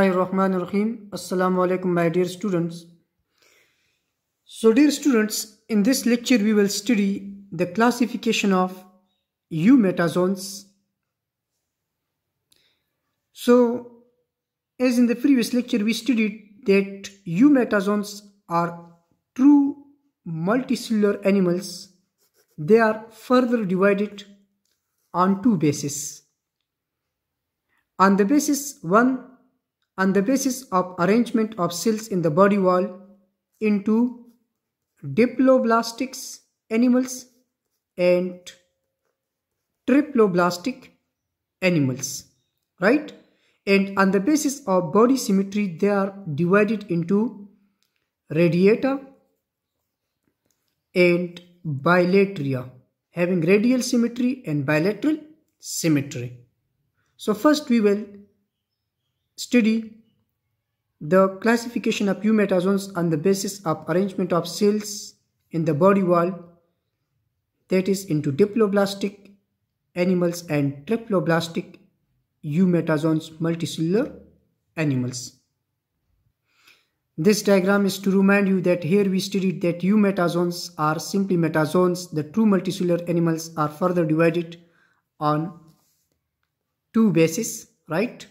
alaikum my dear students. So dear students, in this lecture we will study the classification of metazones. So as in the previous lecture we studied that metazones are true multicellular animals. They are further divided on two bases. On the basis one on the basis of arrangement of cells in the body wall into diploblastics animals and triploblastic animals right and on the basis of body symmetry they are divided into radiata and bilateria having radial symmetry and bilateral symmetry so first we will study the classification of eumetazones on the basis of arrangement of cells in the body wall that is into diploblastic animals and triploblastic eumetazones multicellular animals. This diagram is to remind you that here we studied that eumetazones are simply metazones. The true multicellular animals are further divided on two bases, right?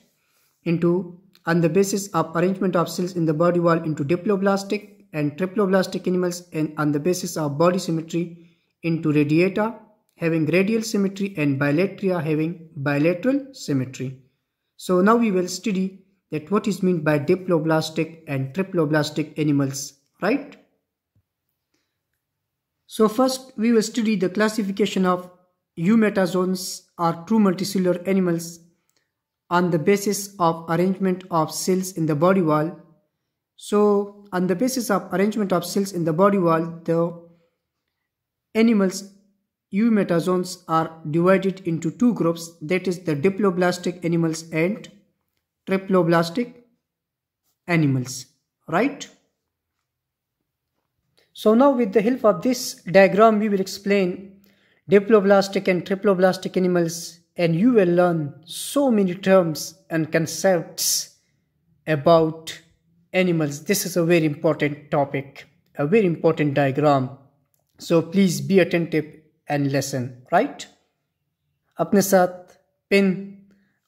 into on the basis of arrangement of cells in the body wall into diploblastic and triploblastic animals and on the basis of body symmetry into radiata having radial symmetry and bilateria having bilateral symmetry. So now we will study that what is meant by diploblastic and triploblastic animals, right? So first we will study the classification of eumetazones or true multicellular animals on the basis of arrangement of cells in the body wall. So on the basis of arrangement of cells in the body wall, the animals eumetazones are divided into two groups that is the diploblastic animals and triploblastic animals right so now with the help of this diagram we will explain diploblastic and triploblastic animals and you will learn so many terms and concepts about animals. This is a very important topic, a very important diagram. So please be attentive and listen, right? अपने साथ pen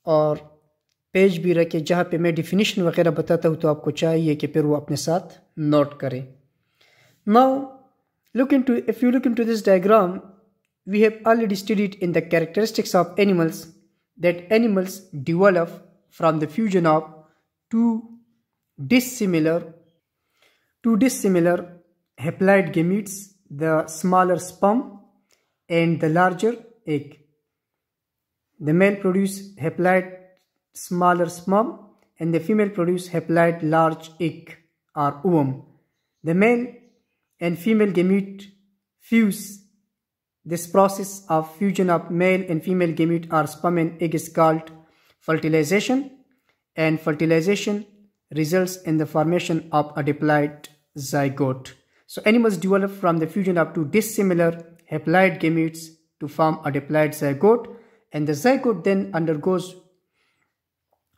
और page भी रखें जहाँ पे मैं definition वगैरह बताता हूँ तो आपको चाहिए कि फिर वो अपने साथ नोट करें now look into if you look into this diagram we have already studied in the characteristics of animals that animals develop from the fusion of two dissimilar two dissimilar haploid gametes, the smaller sperm and the larger egg. The male produce haploid smaller sperm and the female produce haploid large egg or ovum. The male and female gamete fuse this process of fusion of male and female gamete or sperm and egg is called fertilization and fertilization results in the formation of a diploid zygote. So animals develop from the fusion of two dissimilar haploid gametes to form a diploid zygote and the zygote then undergoes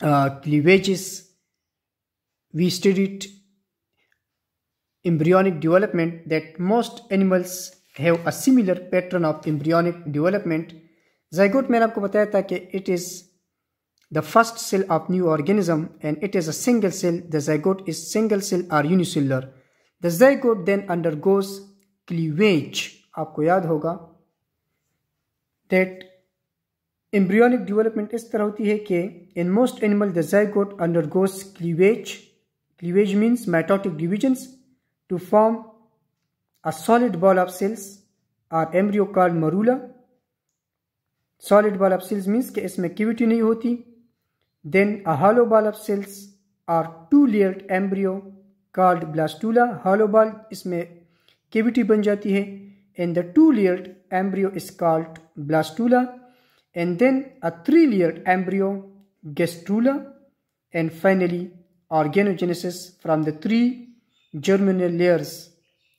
uh, cleavages. We studied embryonic development that most animals have a similar pattern of embryonic development zygote मैंने आपको बताया था कि it is the first cell of new organism and it is a single cell the zygote is single cell or unicellular the zygote then undergoes cleavage आपको याद होगा that embryonic development इस तरह होती है कि in most animal the zygote undergoes cleavage cleavage means mitotic divisions to form A solid ball of cells or embryo called marula. Solid ball of cells means ke isme cavity nahi hoti Then a hollow ball of cells or two layered embryo called blastula. Hollow ball isme cavity ban jati hai And the two layered embryo is called blastula. And then a three layered embryo gastrula. And finally organogenesis from the three germinal layers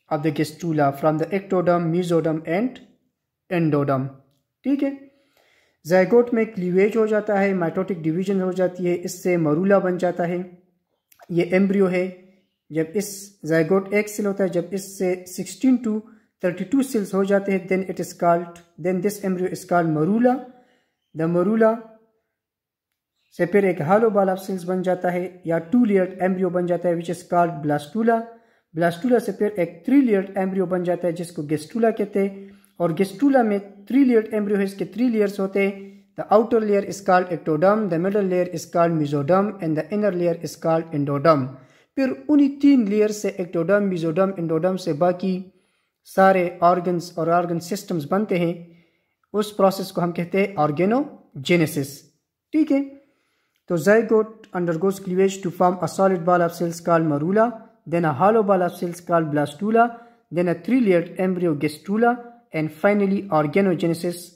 of the gastrula from the ectoderm mesoderm and endoderm ठीक है zygote में cleavage हो जाता है mitotic division हो जाती है इससे मरूला बन जाता है ये एम्ब्रियो है जब इस जैगोट एक सेल होता है जब इससे 16 टू 32 सेल्स हो जाते हैं then it is called then this embryo is called morula the morula से फिर एक हालो बाल ऑफ सेल्स बन जाता है या टू लियर एम्ब्रियो बन जाता है which is called blastula blastula से फिर एक थ्री लेयर्ड एम्ब्रियो बन जाता है जिसको गेस्टूला कहते हैं और गेस्टूला में थ्री लेयर्ड एम्ब्रियो है इसके थ्री लेयर्स होते हैं the outer layer is called ectoderm the middle layer is called mesoderm and the inner layer is called endoderm. फिर उन्हीं तीन लेयर से एक्टोडम मिजोडम एंडोडम से बाकी सारे ऑर्गन्स और ऑर्गन सिस्टम्स बनते हैं उस प्रोसेस को हम कहते हैं ऑर्गेनोजेनेसिस ठीक है तो zygote undergoes cleavage to form a solid ball of cells call morula then a hollow ball of cells called blastula, then a three-layered embryo gastrula, and finally organogenesis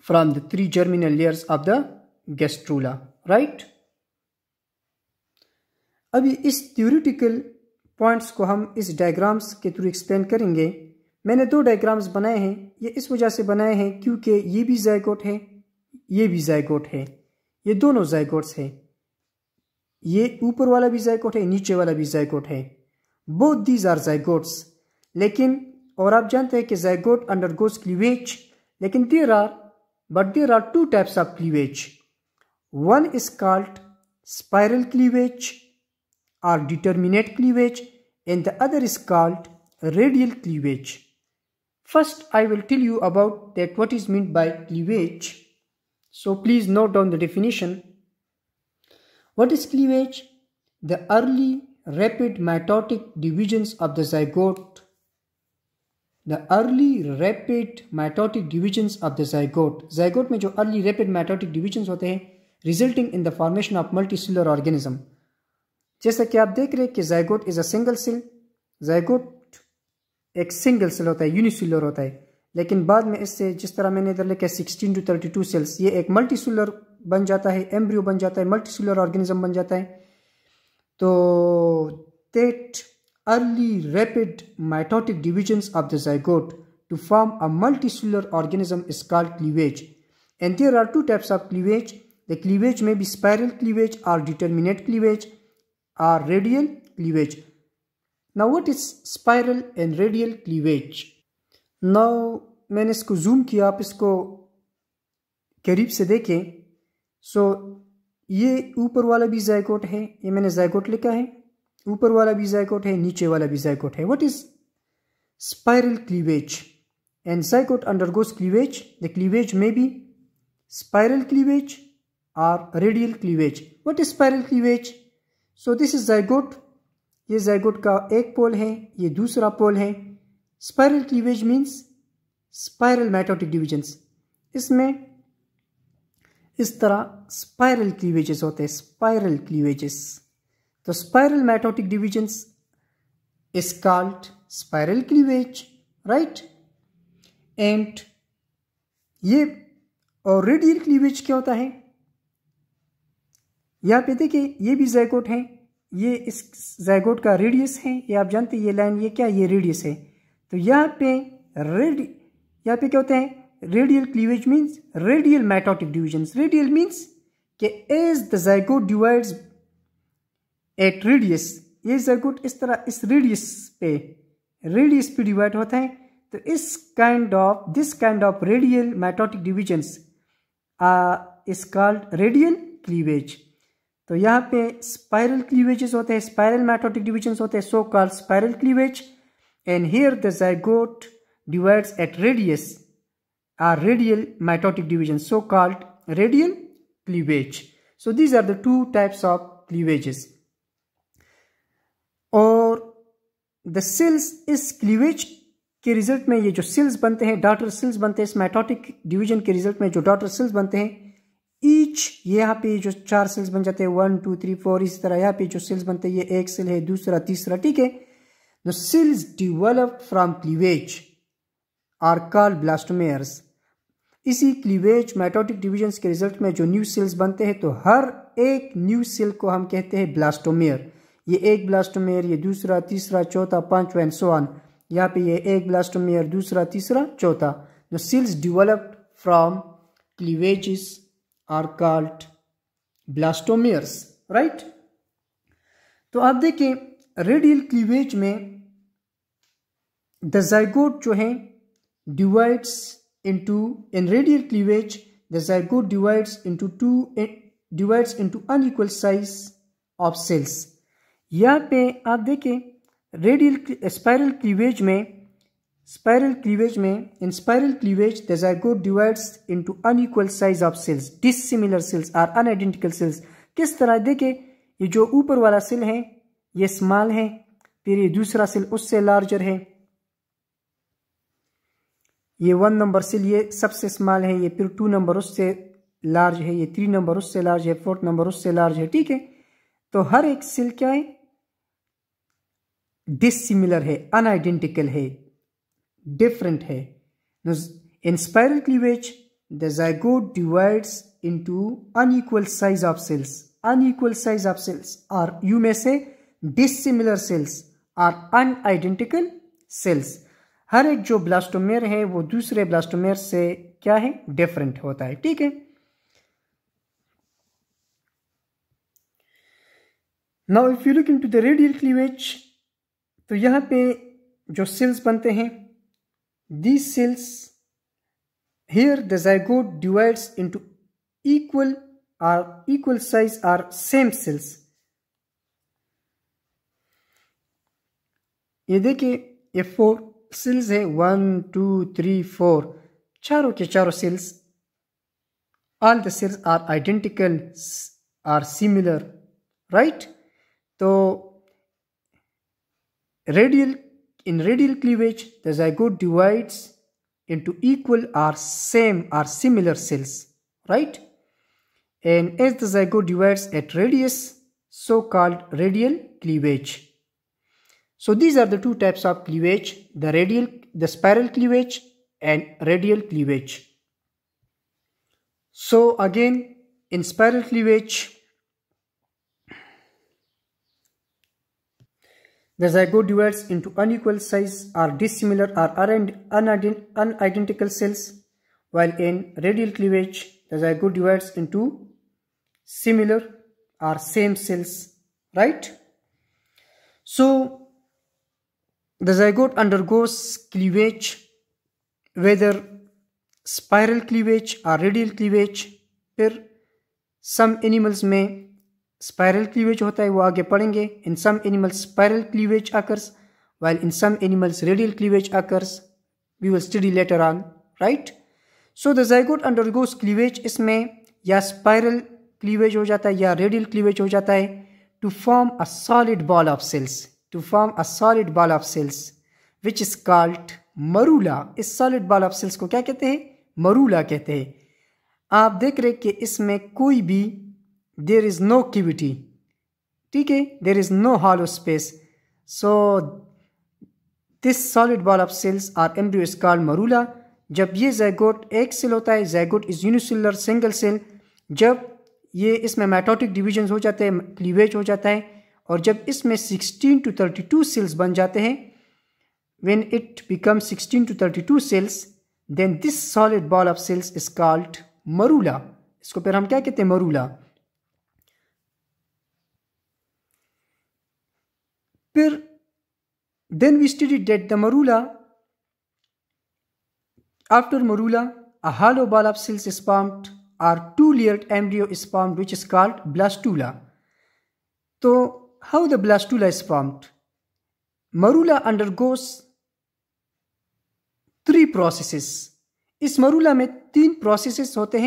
from the three germinal layers of the gastrula, right? अभी इस theoretical points को हम इस diagrams के through explain करेंगे मैंने दो diagrams बनाए हैं ये इस वजह से बनाए हैं क्योंकि ये भी zygote है ये भी zygote है ये दोनों zygotes हैं ये ऊपर वाला भी जयकोट है नीचे वाला भी जयकोट है बोथ दीज आर जयगोट्स लेकिन और आप जानते हैं कि जयगोट अंडर गोस क्लीवेज लेकिन there are but there are two types of cleavage one is called spiral cleavage or determinate cleavage and the other is called radial cleavage first I will tell you about that what is mean by cleavage so please note down the definition What is cleavage? The early rapid mitotic divisions of the zygote. The early rapid mitotic divisions of the zygote. Zygote में जो early rapid mitotic divisions होते हैं resulting in the formation of multicellular organism. जैसा कि आप देख रहे हैं कि zygote is a single cell. Zygote एक single cell होता है unicellular होता है लेकिन बाद में इससे जिस तरह मैंने इधर लिखा है sixteen to thirty two cells ये एक मल्टीसेलर बन जाता है एम्ब्रियो बन जाता है मल्टी सेलर ऑर्गेनिज्म बन जाता है तो that early rapid mitotic divisions of the zygote to form a multicellular organism is called cleavage and there are two types of cleavage the cleavage may be spiral cleavage or determinate cleavage or radial cleavage now what is spiral and radial cleavage now मैंने इसको zoom किया आप इसको करीब से देखें सो so, ये ऊपर वाला भी जायकोट है ये मैंने जायकोट लिखा है ऊपर वाला भी जायकोट है नीचे वाला भी जायकोट है what is spiral cleavage and zygote undergoes cleavage the cleavage may be spiral cleavage और radial cleavage what is spiral cleavage so this is zygote ये जायकोट का एक पोल है ये दूसरा पोल है spiral cleavage means spiral mitotic divisions इसमें इस तरह स्पायरल क्लीवेजेस होते हैं स्पायरल क्लीवेजेस तो spiral mitotic divisions is called spiral cleavage right and ये और रेडियल क्लीवेज क्या होता है यहाँ पे देखिए ये भी जैगोट है ये इस जैगोट का रेडियस है ये आप जानते हैं ये लाइन ये क्या ये रेडियस है तो यहाँ पे रेड यहाँ पे क्या होते हैं radial cleavage means radial mitotic division radial means के as the zygote divide at radius ये जैगोट इस तरह इस रेडियस पे रेडियस पे डिवाइड होते हैं तो इस kind of this kind of radial mitotic division is called radial cleavage तो यहाँ पे स्पायरल क्लीवेज होते हैं स्पायरल मैटोटिक डिविजन होते हैं so called spiral cleavage and here the zygote divides at radius are radial mitotic division so called radial cleavage. So these are the two types of cleavages. और the cells इस cleavage के result में ये जो cells बनते हैं daughter cells बनते हैं इस माइटोटिक डिवीजन के रिजल्ट में जो डॉटर सेल्स बनते हैं ईच ये यहाँ पे जो चार सेल्स बन जाते हैं वन टू थ्री फोर इस तरह यहाँ पे जो सेल्स बनते हैं ये एक सेल है दूसरा तीसरा ठीक है the cells develop from cleavage are called blastomeres इसी क्लीवेज माइटोटिक डिविजन्स के रिजल्ट में जो न्यू सेल्स बनते हैं तो हर एक न्यू सेल को हम कहते हैं ब्लास्टोमेयर ये एक ब्लास्टोमेयर ये दूसरा तीसरा चौथा पांचवा एंड सोन यहाँ पे ये एक ब्लास्टोमेयर दूसरा तीसरा चौथा the cells developed from cleavages are called blastomeres right तो आप देखें रेडियल क्लीवेज में द जाइगोट जो है divides into in radial cleavage the zygote divides into two divides into unequal size of cells यहाँ पे आप देखें रेडियल स्पायरल क्लीवेज में स्पायरल क्लीवेज में in spiral cleavage the zygote divides into unequal size of cells dissimilar cells or unidentical cells किस तरह देखे ये जो ऊपर वाला सेल है ये स्मॉल है फिर ये दूसरा सेल उससे लार्जर है ये वन नंबर सेल ये सबसे स्मॉल है ये फिर टू नंबर उससे लार्ज है ये थ्री नंबर उससे लार्ज है फोर्थ नंबर उससे लार्ज है ठीक है तो हर एक सेल क्या है डिसिमिलर है अन आइडेंटिकल है डिफरेंट है in spirally which the zygote divides into unequal size of cells unequal size of cells और यू में से dissimilar cells are identical cells हर एक जो ब्लास्टोमेर है वो दूसरे ब्लास्टोमेर से क्या है डिफरेंट होता है ठीक है now if you look into the radial cleavage तो यहां पे जो सेल्स बनते हैं the cells here the zygote divides into equal or equal size or same cells ये देखिए ये फोर सेल्स है वन टू थ्री फोर चारों के चारों cells all the cells are identical or similar right तो radial in radial cleavage the zygote divides into equal or same or similar cells right and as the zygote divides at radius so called radial cleavage So these are the two types of cleavage, the radial, the spiral cleavage and radial cleavage. So again, in spiral cleavage, the zygote divides into unequal size or dissimilar or unidentical cells, while in radial cleavage, the zygote divides into similar or same cells, right? So The zygote undergoes cleavage, whether spiral cleavage or radial cleavage. फिर some animals may spiral cleavage hota hai wo aage padhenge in some animals spiral cleavage occurs while in some animals radial cleavage occurs we will study later on right so the zygote undergoes cleavage isme ya spiral cleavage ho jata hai ya radial cleavage ho jata hai to form a solid ball of cells to form a solid ball of cells which is called morula is solid ball of sales को क्या कहते हैं मरूला कहते हैं आप देख रहे कि इसमें कोई भी देर इज़ नो किविटी ठीक है there is no hollow space so this solid ball of cells or embryo is called morula जब ये जैगोट एक सेल होता है zygote is unicellular single cell जब ये इसमें मैटोटिक डिवीजन हो जाते हैं क्लीवेज हो जाता है और जब इसमें sixteen to thirty two cells बन जाते हैं when it become sixteen to thirty two cells then this solid ball of cells is called morula इसको फिर हम क्या कहते हैं मरूला फिर then we study that the morula after morula a hollow ball of cells is formed or two layer embryo is formed which is called blastula तो how the blastula is formed. Marula undergoes three processes. इस मरूला में तीन processes होते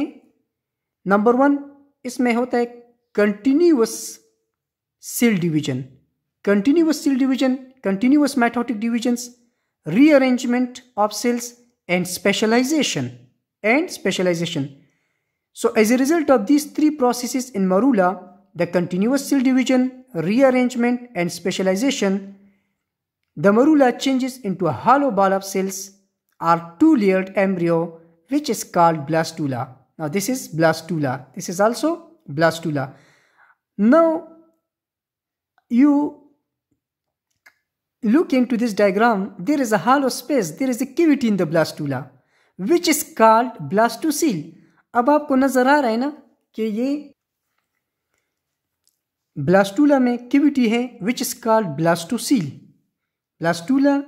Number one, इसमें होता है continuous cell division. Continuous cell division, continuous mitotic divisions, rearrangement of cells and specialization. And specialization. So as a result of these three processes in marula, the continuous cell division, rearrangement and specialization, the marula changes into a hollow ball of cells or two-layered embryo which is called blastula. Now this is blastula. This is also blastula. Now you look into this diagram, there is a hollow space, there is a cavity in the blastula which is called blastocele. अब आपको नज़र आ रहा है ना कि ये Blastula में cavity है which is called blastocele. Blastula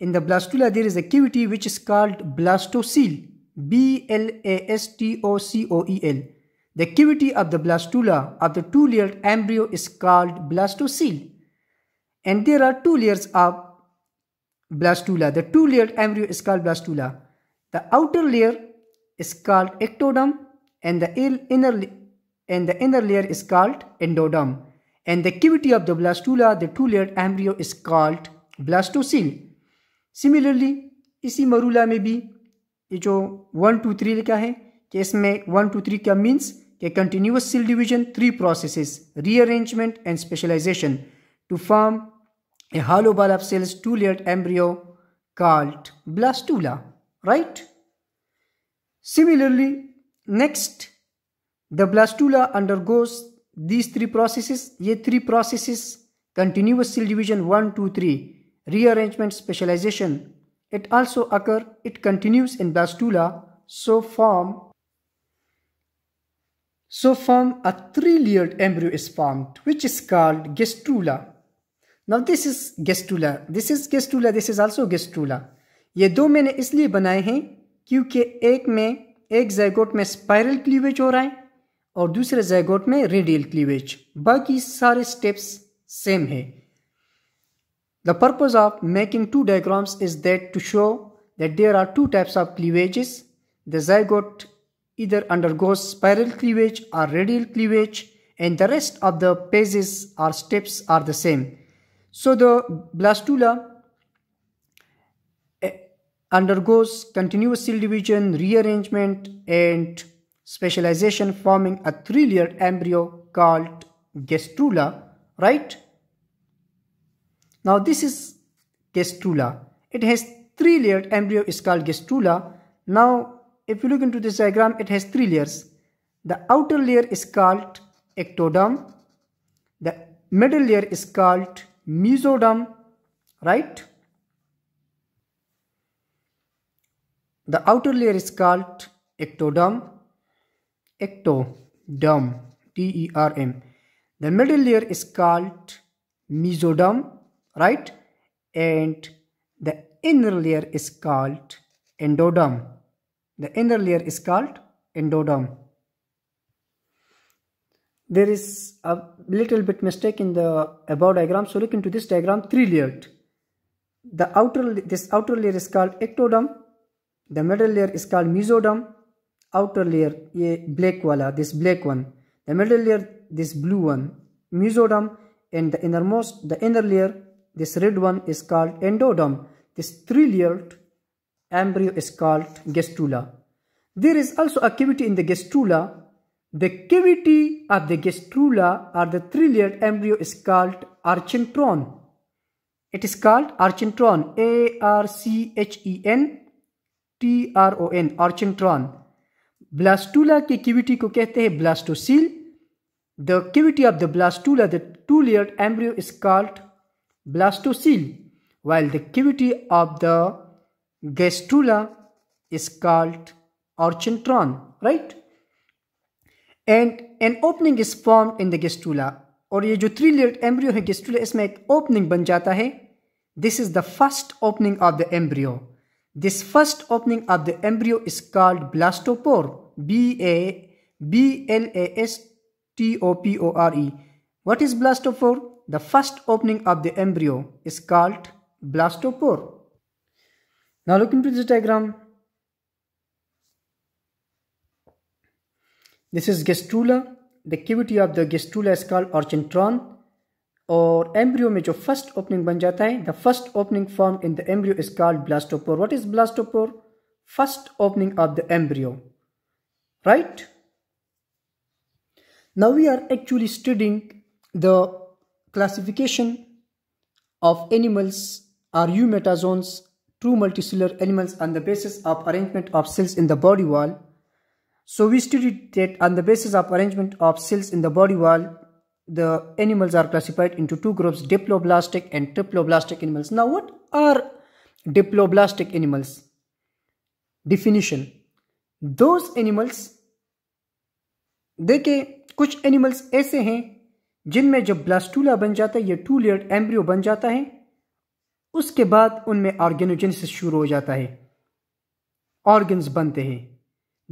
in the blastula there is a cavity which is called blastocele. B L A S T O C O E L. The cavity of the blastula of the two-layered embryo is called blastocele. And there are two layers of blastula. The two-layered embryo is called blastula. The outer layer is called ectoderm and the inner and the inner layer is called endoderm. And the cavity of the blastula, the two-layered embryo is called blastocele. Similarly, इसी मरूला में भी ये जो one two three लिखा है कि इसमें one two three क्या मीन्स कि continuous cell division three processes rearrangement and hollow ball of cells two layered embryo called blastula right similarly next the blastula undergoes These three processes, ये three processes, continuous cell division 1, 2, 3, rearrangement specialization, it also occur, it continues in blastula, so form so form a three-layered embryo is formed, which is called gastrula. Now this is gastrula, this is gastrula, this is also gastrula. ये दो मैंने इसलिए बनाए हैं क्योंकि एक में एक जैगोट में स्पाइरल क्लीवेज हो रहा है और दूसरे जैगोट में रेडियल क्लीवेज बाकी सारे स्टेप्स सेम है the purpose of making two diagrams is that to show that there are two types of cleavages the zygote इधर undergoes spiral cleavage or radial cleavage and the rest of the pages or steps are the same so the blastula undergoes continuous cell division rearrangement and specialization forming a three-layer embryo called gastrula, right? Now this is gastrula. It has three-layered embryo is called gastrula. Now if you look into this diagram, it has three layers. The outer layer is called ectoderm. The middle layer is called mesoderm, right? The outer layer is called ectoderm ectoderm, T-E-R-M. The middle layer is called mesoderm, right? And the inner layer is called endoderm. The inner layer is called endoderm. There is a little bit mistake in the above diagram. So look into this diagram, three layered. The outer, this outer layer is called ectoderm. The middle layer is called mesoderm outer layer a black wala this black one the middle layer this blue one mesoderm and the innermost the inner layer this red one is called endoderm this three layered embryo is called gastrula there is also a cavity in the gastrula the cavity of the gastrula or the three layered embryo is called archentron it is called archentron a r c h e n t r o n archentron blastula की cavity को कहते हैं blastocoel the cavity of the blastula the two layered embryo is called blastocoel while the cavity of the gastrula is called orchentron right and an opening is form in the gastrula और ये जो three layered embryo है गेस्टूला इसमें एक opening बन जाता है this is the first opening of the embryo this first opening of the embryo is called blastopore B A B L A S T O P O R E. What is blastopore? The first opening of the embryo is called blastopore. Now look into this diagram. This is gestula. The cavity of the gestula is called orchentron. Or embryo में जो first opening बन जाता है, the first opening in in the embryo is called blastopore. What is blastopore? First opening of the embryo right? Now we are actually studying the classification of animals are eumetazones, true multicellular animals on the basis of arrangement of cells in the body wall. So we studied that on the basis of arrangement of cells in the body wall, the animals are classified into two groups, diploblastic and triploblastic animals. Now what are diploblastic animals? Definition. Those animals देखिए कुछ animals ऐसे हैं जिनमें जब blastula बन जाता है या टू लेयर एम्ब्रियो बन जाता है उसके बाद उनमें ऑर्गेनोजेनेसिस शुरू हो जाता है ऑर्गन्स बनते हैं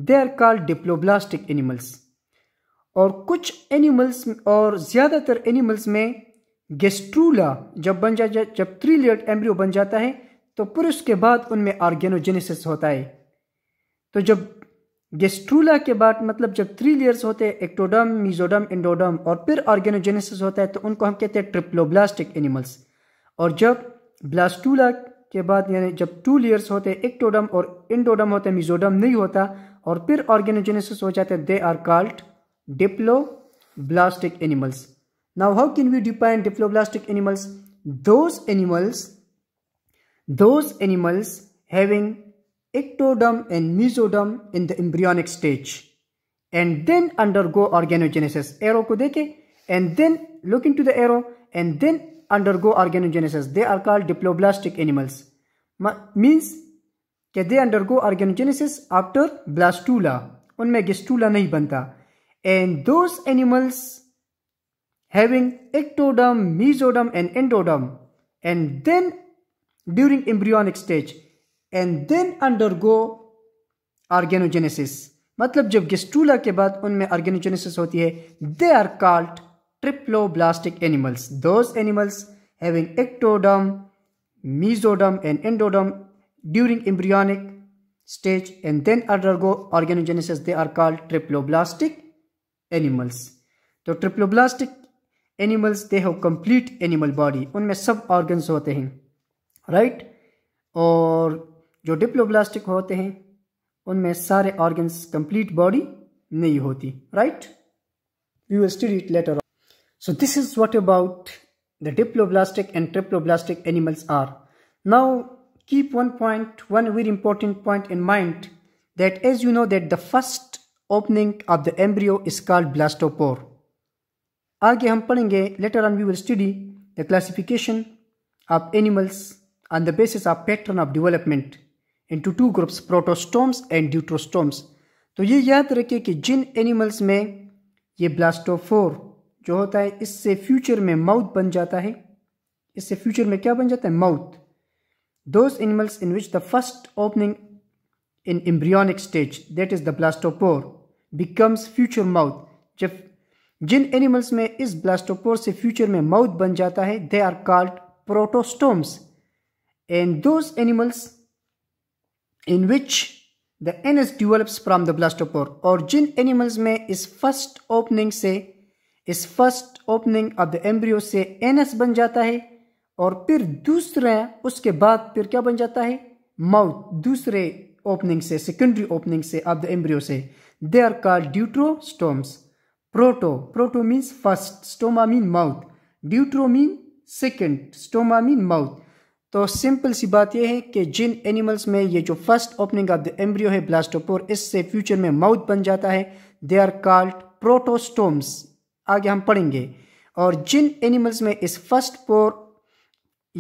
they are called diploblastic animals और कुछ एनिमल्स और ज़्यादातर एनिमल्स में गेस्ट्रूला जब बन जा जब थ्री लेयर एम्ब्रियो बन जाता है तो पुरुष के बाद उनमें ऑर्गेनोजेनेसिस होता है तो जब गेस्ट्रूला के बाद मतलब जब थ्री लेयर्स होते हैं एक्टोडम मीजोडम एंडोडम और फिर ऑर्गेनोजेनेसिस होता है तो उनको हम कहते हैं ट्रिप्लोब्लास्टिक एनिमल्स और जब ब्लास्टूला के बाद यानी जब टू लेयर्स होते हैं एक्टोडम और इंडोडम होते हैं मीजोडम नहीं होता और फिर ऑर्गेनोजेनेसिस हो जाते हैं they are called diploblastic animals how how we we diploblastic animals those animals those animals having ectoderm and mesoderm in the embryonic stage and then undergo organogenesis. Arrow ko deke, and then look into the arrow and then undergo organogenesis. They are called diploblastic animals. Ma means that they undergo organogenesis after blastula. Unme gistula nahi banta. And those animals having ectoderm, mesoderm and endoderm and then during embryonic stage and then undergo organogenesis मतलब जब gastrula के बाद उनमें organogenesis होती है they are called triploblastic animals those animals having ectoderm mesoderm and endoderm during embryonic stage and then go organogenesis they are called triploblastic animals तो triploblastic animals they have complete animal body उनमें सब organs होते हैं right right? और जो diploblastic होते हैं उनमें सारे ऑर्गन्स कंप्लीट बॉडी नहीं होती right we will study it later so this is what about the diploblastic and triploblastic animals or now keep one point one very important point in mind that as you know that the first opening of the embryo is called blastopore आगे हम पढ़ेंगे later on we will study the classification of animals on the basis of pattern of development into two groups protostomes and ड्यूट्रोस्टोम्स तो ये याद रखें कि जिन animals में ये ब्लास्टोफोर जो होता है इससे फ्यूचर में माउथ बन जाता है इससे फ्यूचर में क्या बन जाता है mouth those animals in which the first opening in embryonic stage that is the blastopore becomes future mouth जब जिन एनिमल्स में इस ब्लास्टोपोर से फ्यूचर में माउथ बन जाता है they are called protostomes and those animals in which the anus develops from the blastopore और जिन एनिमल्स में इस फर्स्ट ओपनिंग से इस first opening of the embryo से एनस बन जाता है और फिर दूसरा उसके बाद फिर क्या बन जाता है माउथ दूसरे ओपनिंग से सेकेंडरी ओपनिंग से ऑफ द एम्ब्रियो से they are called deuterostomes proto proto means first stoma mean mouth deutero mean second stoma mean mouth तो सिंपल सी बात यह है कि जिन एनिमल्स में ये जो first opening of the embryo है ब्लास्टोपोर इससे फ्यूचर में माउथ बन जाता है दे आर कॉल्ड प्रोटोस्टोम्स आगे हम पढ़ेंगे और जिन एनिमल्स में इस फर्स्ट पोर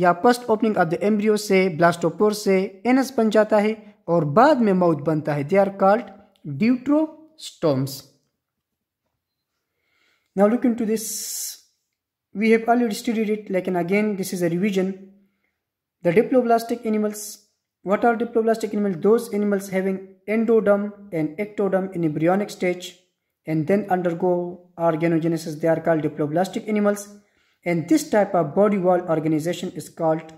या first opening of the embryo से ब्लास्टोपोर से एनस बन जाता है और बाद में माउथ बनता है they are called deuterostomes now look into this we have already studied it लेकिन again this is a revision The diploblastic animals. What are diploblastic animals? Those animals having endoderm and ectoderm in embryonic stage and then undergo organogenesis. They are called diploblastic animals. And this type of body wall organization is called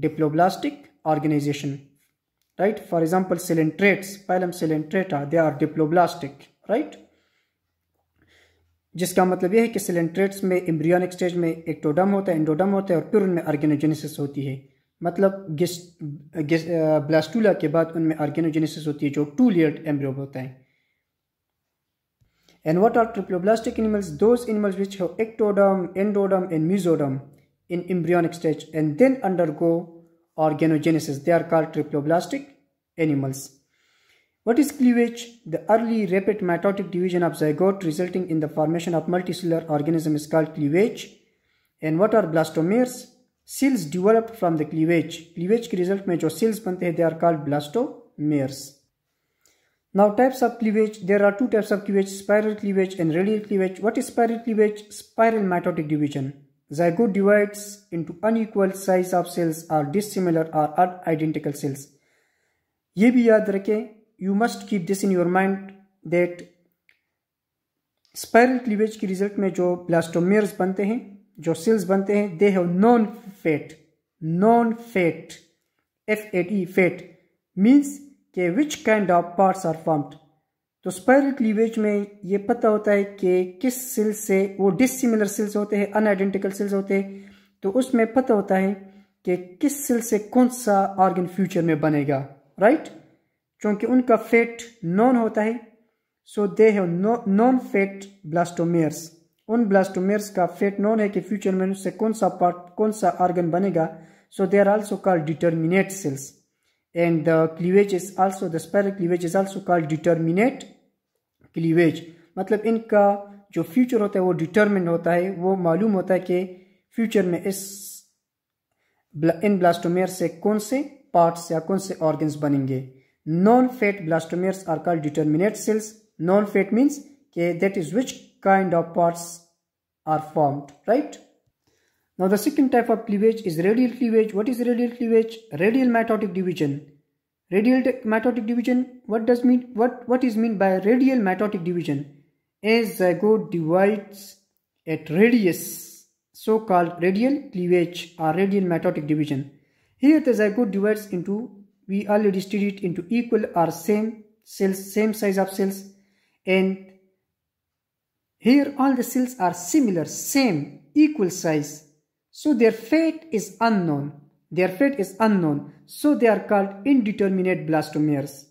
diploblastic organization. Right? For example, cylindrates phylum cylindrata, they are diploblastic. Right? जिसका मतलब यह है कि coelenterates में embryonic stage में ectoderm होता है एंडोडम होता है और फिर उनमें ऑर्गेनोजेनेसिस होती है मतलब ब्लास्टूला के बाद उनमें ऑर्गेनोजेनेसिस होती है जो टू लेयर एम्ब्रियो होता है and what are triploblastic animals those animals which have ectoderm endoderm and mesoderm in embryonic stage and then undergo organogenesis they are called triploblastic animals What is cleavage? The early rapid mitotic division of zygote resulting in the formation of multicellular organism is called cleavage. And what are blastomeres? Cells develop from the cleavage cleavage के result में जो cells बनते हैं they are called blastomeres now types of cleavage there are two types of cleavage spiral cleavage and radial cleavage what is spiral cleavage spiral mitotic division zygote divides into unequal size of cells or dissimilar or unidentical cells ये भी याद रखें you must keep this in your mind that spiral cleavage के result में जो blastomeres बनते हैं जो सेल्स बनते हैं they have known fate known fate F A T fate means के which kind of parts are formed तो स्पायरल क्लीवेज में ये पता होता है कि किस सेल से वो डिसिमिलर सेल्स होते हैं अनआइडेंटिकल सेल्स होते हैं तो उसमें पता होता है कि किस सेल से कौन सा ऑर्गन फ्यूचर में बनेगा राइट क्योंकि उनका फेट नॉन होता है so they have known fate blastomeres उन ब्लास्टोमेर्स का फेट नोन है कि फ्यूचर में उससे कौन सा पार्ट कौन सा ऑर्गन बनेगा so they are also called determinate cells and the cleavage is also the spiral cleavage is also called determinate cleavage मतलब इनका जो फ्यूचर होता है वो डिटर्मिन होता है वो मालूम होता है कि फ्यूचर में इस इन ब्लास्टोमेयर से कौन से पार्ट्स या कौन से ऑर्गन्स बनेंगे known fate blastomeres are called determinate cells known fate means के that is which kind of parts are formed, right? Now the second type of cleavage is radial cleavage. What is radial cleavage? Radial mitotic division. Radial mitotic division, what does mean what, what is mean by radial mitotic division? A zygote divides at radius, so-called radial cleavage or radial mitotic division. Here the zygote divides into we already studied into equal or same cells, same size of cells and here all the cells are similar, same, equal size. So their fate is unknown. Their fate is unknown. So they are called indeterminate blastomeres.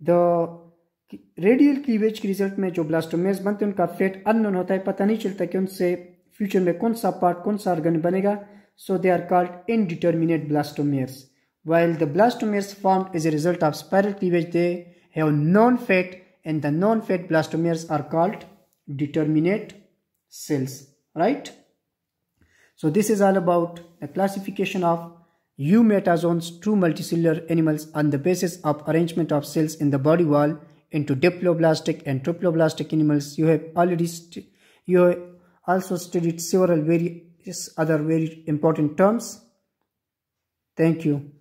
The radial cleavage result mein jo blastomeres but unka fate unknown hota hai. Pata nahi chalta ki unse future mein kunsa part, kunsa organ banega. So they are called indeterminate blastomeres. While the blastomeres formed as a result of spiral cleavage, they have known fate and the known fate blastomeres are called determinate cells right so this is all about the classification of eumetazones true multicellular animals on the basis of arrangement of cells in the body wall into diploblastic and triploblastic animals you have already you have also studied several various other very important terms thank you